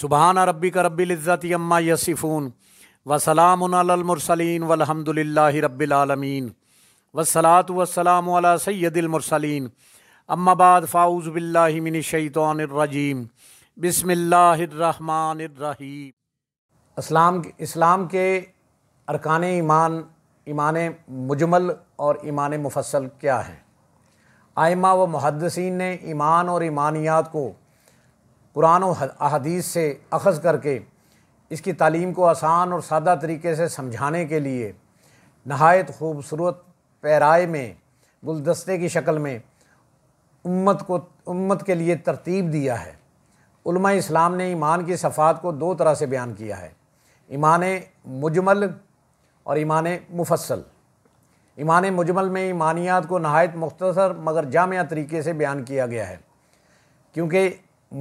सुबहान रबी का रबीज़त अम्मा यसिफ़ून वसलामसलिन वलहमदिल्ला रबालमीन वसलात वसलाम सैदिलमरसलिन अम्माबाद फ़ाउज़ बिल्लामिनशैतरजीम बसमिल्लामानरहीम इस्लाम इस्लाम के अरकान ईमान ईमान मुजमल और ईमान मुफसल क्या है आयमा व मुहदसिन ने ईमान और ईमानियात को कुरान अहदीस से अखज़ करके इसकी तालीम को आसान और सादा तरीके से समझाने के लिए नहायत खूबसूरत पैराए में गुलदस्ते की शक्ल में उम्मत को उम्मत के लिए तरतीब दिया है उलमा इस्लाम ने ईमान की सफ़ात को दो तरह से बयान किया है ईमान मुजमल और ईमान मुफसल ईमान मुजमल में ईमानियात को नहायत मुख्तसर मगर जाम तरीके से बयान किया गया है क्योंकि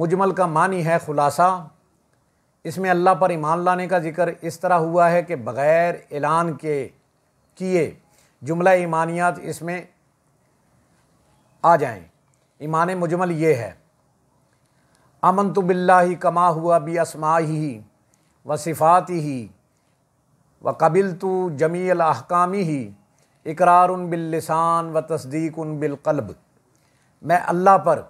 मुजमल का मानी है ख़ुलासा इसमें अल्लाह पर ईमान लाने का जिक्र इस तरह हुआ है कि बग़ैर ऐलान के किए जुमला ईमानियात इसमें आ जाएं ईमान मुजमल ये है अमन तो बिल्ला ही कमा हुआ बी असमा ही व सिफ़ात ही व कबिल तो जमील अहकामी ही इकरार उन बिल्लिसान व तस्दीक उन बिलकलब मैं अल्लाह पर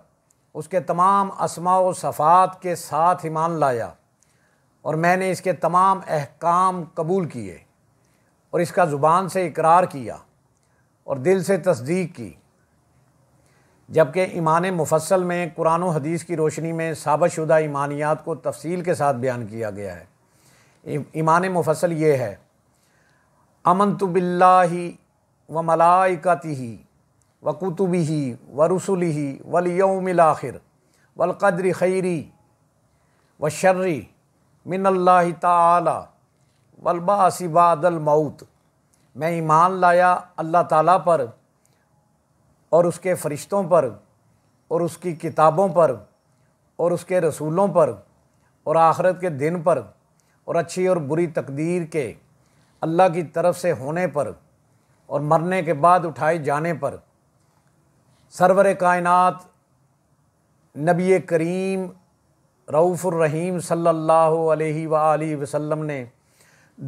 उसके तमाम असमा व सफ़ात के साथ ईमान लाया और मैंने इसके तमाम अहकाम कबूल किए और इसका ज़ुबान से इकरार किया और दिल से तस्दीक की जबकि ईमान मुफसल में कुरान हदीस की रोशनी में सबत शुदा ईमानियात को तफसील के साथ बयान किया गया है ईमान मुफसल ये है अमन तो बिल्ला ही व मलाइकती ही व कुतुबी ही व रसुल ही वल यौमिल आखिर वलक़द्र खैरी व शर्री मिनल्ला ताला वलबा सिबादल मऊत मैं ईमान लाया अल्लाह ताला पर और उसके फ़रिश्तों पर और उसकी किताबों पर और उसके रसूलों पर और आखरत के दिन पर और अच्छी और बुरी तकदीर के अल्लाह की तरफ से होने पर और मरने के बाद उठाए जाने पर सरवर कायनत नबी करीम रऊफ़ुर्रहीम सल्ला वसम ने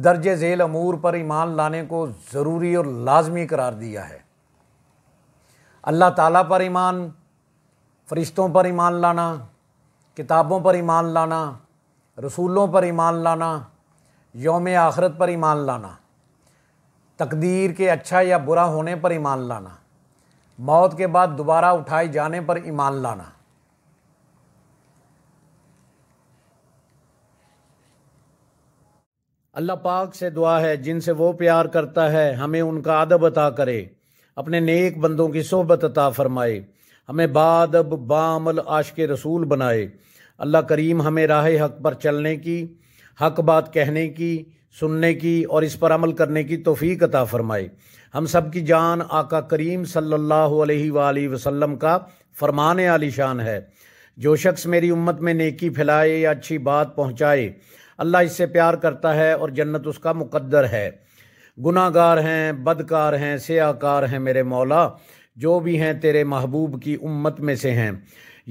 दर्ज झेल अमूर पर ईमान लाने को ज़रूरी और लाजमी करार दिया है अल्लाह ताला पर ईमान फरिश्तों पर ईमान लाना किताबों पर ईमान लाना रसूलों पर ईमान लाना योम आखरत पर ईमान लाना तकदीर के अच्छा या बुरा होने पर ईमान लाना मौत के बाद दोबारा उठाए जाने पर ईमान लाना अल्लाह पाक से दुआ है जिनसे वो प्यार करता है हमें उनका अदब अता करे अपने नेक बंदों की सोहबत अता फरमाए हमें बादब बामल आश के रसूल बनाए अल्लाह करीम हमें राह हक पर चलने की हक बात कहने की सुनने की और इस पर अमल करने की तोफ़ी अता फ़रमाए हम सब की जान आका करीम सल्लल्लाहु अलैहि वसल्लम का फरमान आलिशान है जो शख्स मेरी उम्मत में नेकी फैलाए या अच्छी बात पहुँचाए अल्लाह इससे प्यार करता है और जन्नत उसका मुकद्दर है गुनागार हैं बदकार हैं सयाकार हैं मेरे मौला जो भी हैं तेरे महबूब की उम्मत में से हैं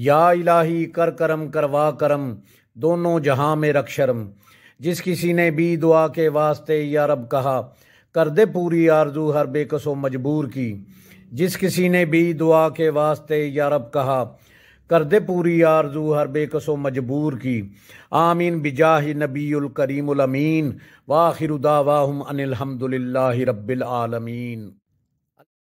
या इलाही कर करम करवा करम दोनों जहाँ में रक्षरम जिस किसी ने भी दुआ के वास्ते या रब कहा कर दे पूरी आरजू हर बेकसो मजबूर की जिस किसी ने भी दुआ के वास्ते या रब कहा कर दे पूरी आरजू हर बेकसो मजबूर की आमीन बिजाह नबील करीम अमीन वाखिर दावाहम अनिलहमदिल्ला रब्बिल आलमीन